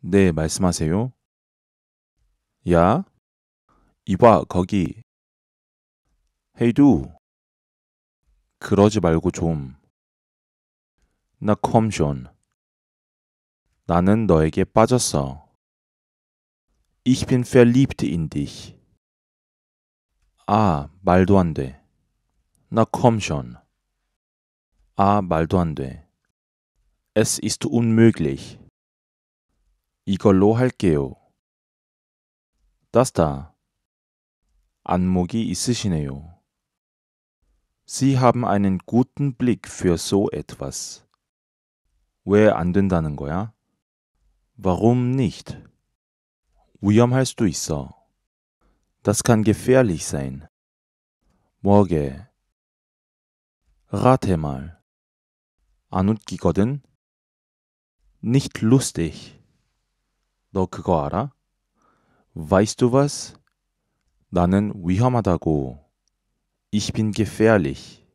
네, 말씀하세요. 야, 이봐, 거기. 헤이두. 그러지 말고 좀. 나 컴션. 나는 너에게 빠졌어. Ich bin verliebt in dich. 아, 말도 안 돼. 나 komm schon. 아, 말도 안 돼. Es ist unmöglich. 이걸로 할게요. 다스다. 안목이 있으시네요. Sie haben einen guten Blick für so etwas. 왜안 된다는 거야? Warum nicht? 위험할 수도 있어. Das kann gefährlich sein. Morgen. Rate mal. 안 웃기거든? Nicht lustig. 너 그거 알아? Weißt du was? 나는 위험하다고. Ich bin gefährlich.